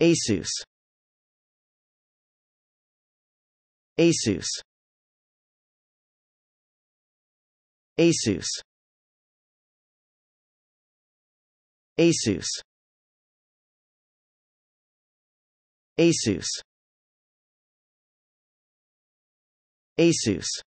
ASUS ASUS ASUS ASUS ASUS ASUS